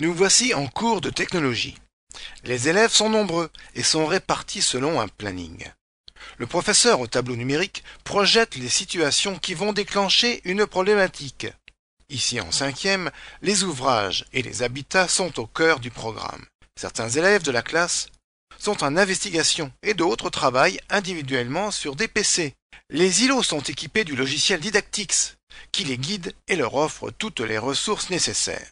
Nous voici en cours de technologie. Les élèves sont nombreux et sont répartis selon un planning. Le professeur au tableau numérique projette les situations qui vont déclencher une problématique. Ici en cinquième, les ouvrages et les habitats sont au cœur du programme. Certains élèves de la classe sont en investigation et d'autres travaillent individuellement sur des PC. Les îlots sont équipés du logiciel Didactics qui les guide et leur offre toutes les ressources nécessaires.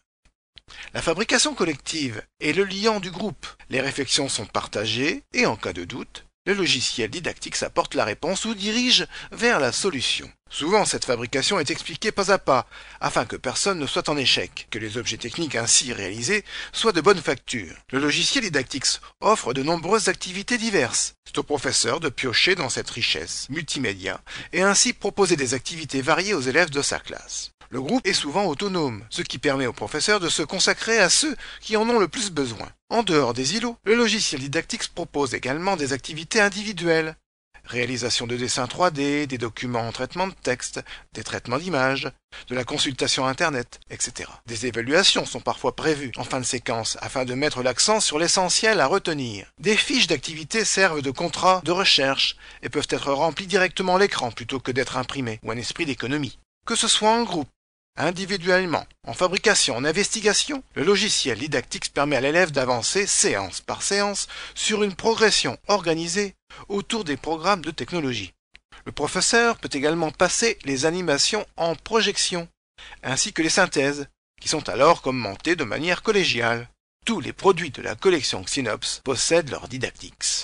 La fabrication collective est le liant du groupe. Les réflexions sont partagées et en cas de doute, le logiciel didactique s'apporte la réponse ou dirige vers la solution. Souvent, cette fabrication est expliquée pas à pas, afin que personne ne soit en échec, que les objets techniques ainsi réalisés soient de bonne facture. Le logiciel didactique offre de nombreuses activités diverses. C'est au professeur de piocher dans cette richesse multimédia et ainsi proposer des activités variées aux élèves de sa classe. Le groupe est souvent autonome, ce qui permet aux professeurs de se consacrer à ceux qui en ont le plus besoin. En dehors des îlots, le logiciel didactique propose également des activités individuelles. Réalisation de dessins 3D, des documents en traitement de texte, des traitements d'images, de la consultation Internet, etc. Des évaluations sont parfois prévues en fin de séquence afin de mettre l'accent sur l'essentiel à retenir. Des fiches d'activité servent de contrat de recherche et peuvent être remplies directement à l'écran plutôt que d'être imprimées ou un esprit d'économie. Que ce soit en groupe Individuellement, en fabrication, en investigation, le logiciel Didactix permet à l'élève d'avancer séance par séance sur une progression organisée autour des programmes de technologie. Le professeur peut également passer les animations en projection, ainsi que les synthèses, qui sont alors commentées de manière collégiale. Tous les produits de la collection Xynops possèdent leur didactics.